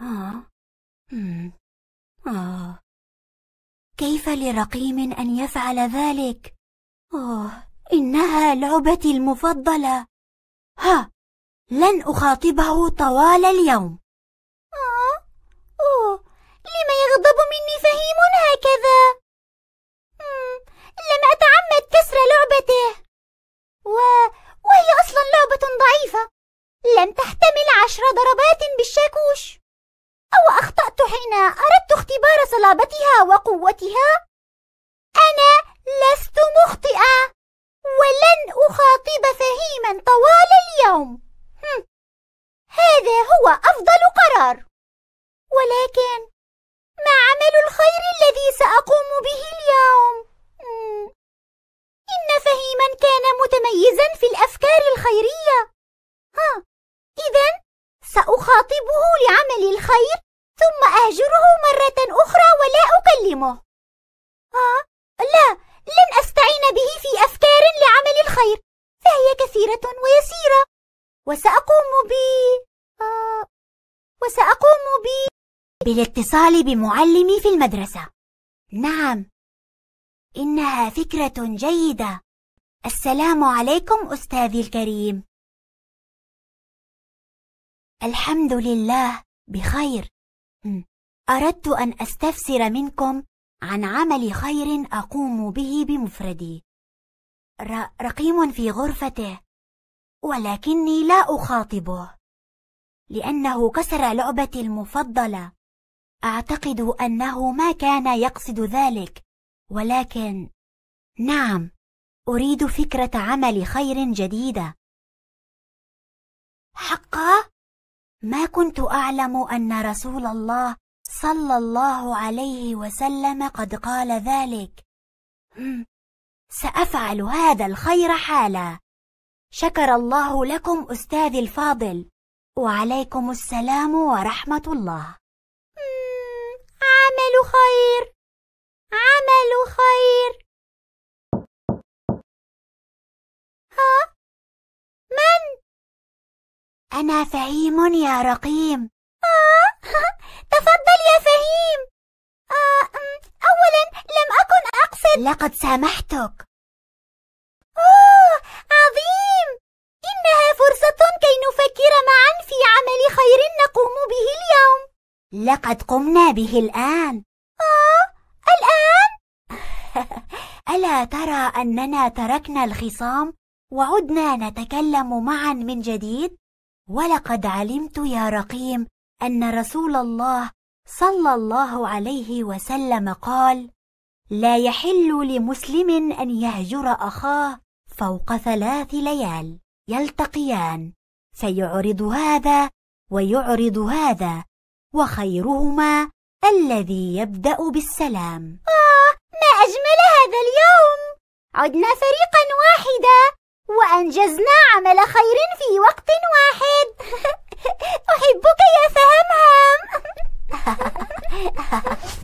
آه. مم. آه. كيف لرقيم أن يفعل ذلك؟ أوه، إنها لعبتي المفضلة. ها، لن أخاطبه طوال اليوم. آه، أوه، لم يغضب مني فهيم هكذا؟ مم. لم أتعمد كسر لعبته. و... وهي أصلا لعبة ضعيفة. لم تحتمل عشر ضربات بالشاكوش. أنا أردت اختبار صلابتها وقوتها أنا لست مخطئة ولن أخاطب فهيما طوال اليوم هم. هذا هو أفضل قرار ولكن ما عمل الخير الذي سأقوم به اليوم؟ إن فهيما كان متميزا في الأفكار الخيرية ها إذا سأخاطبه لعمل الخير وأهجره مرة أخرى ولا أكلمه آه لا لن أستعين به في أفكار لعمل الخير فهي كثيرة ويسيرة وسأقوم ب آه وسأقوم ب بالاتصال بمعلمي في المدرسة نعم إنها فكرة جيدة السلام عليكم أستاذي الكريم الحمد لله بخير أردت أن أستفسر منكم عن عمل خير أقوم به بمفردي رقيم في غرفته ولكني لا أخاطبه لأنه كسر لعبتي المفضلة أعتقد أنه ما كان يقصد ذلك ولكن نعم أريد فكرة عمل خير جديدة حقا؟ ما كنت أعلم أن رسول الله صلى الله عليه وسلم قد قال ذلك سأفعل هذا الخير حالا شكر الله لكم أستاذي الفاضل وعليكم السلام ورحمة الله عمل خير عمل خير أنا فهيم يا رقيم آه، تفضل يا فهيم آه، أولا لم أكن أقصد لقد سامحتك أوه عظيم إنها فرصة كي نفكر معا في عمل خير نقوم به اليوم لقد قمنا به الآن أوه الآن؟ ألا ترى أننا تركنا الخصام وعدنا نتكلم معا من جديد؟ ولقد علمت يا رقيم ان رسول الله صلى الله عليه وسلم قال لا يحل لمسلم ان يهجر اخاه فوق ثلاث ليال يلتقيان فيعرض هذا ويعرض هذا وخيرهما الذي يبدا بالسلام اه ما اجمل هذا اليوم عدنا فريقا واحدا وأنجزنا عمل خير في وقت واحد أحبك يا فهمهم